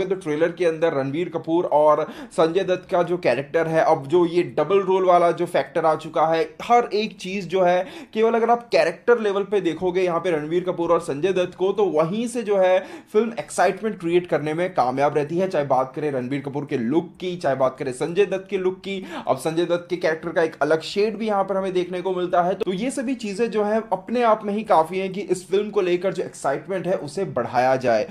तो ट्रेलर के अंदर रणवीर कपूर और संजय दत्त का जो कैरेक्टर है अब जो ये डबल रोल वाला जो फैक्टर आ चुका है हर एक चीज़ जो है केवल अगर आप कैरेक्टर लेवल पे देखोगे यहाँ पे रणवीर कपूर और संजय दत्त को तो वहीं से जो है फिल्म एक्साइटमेंट क्रिएट करने में कामयाब रहती है चाहे बात करें रणवीर कपूर के लुक की चाहे बात करें संजय दत्त के लुक की अब संजय दत्त के कैरेक्टर का एक अलग शेड भी यहाँ पर हमें देखने को मिलता है तो ये सभी चीज़ें जो है अपने आप में ही काफ़ी हैं कि इस फिल्म को लेकर जो एक्साइटमेंट है उसे बढ़ाया जाए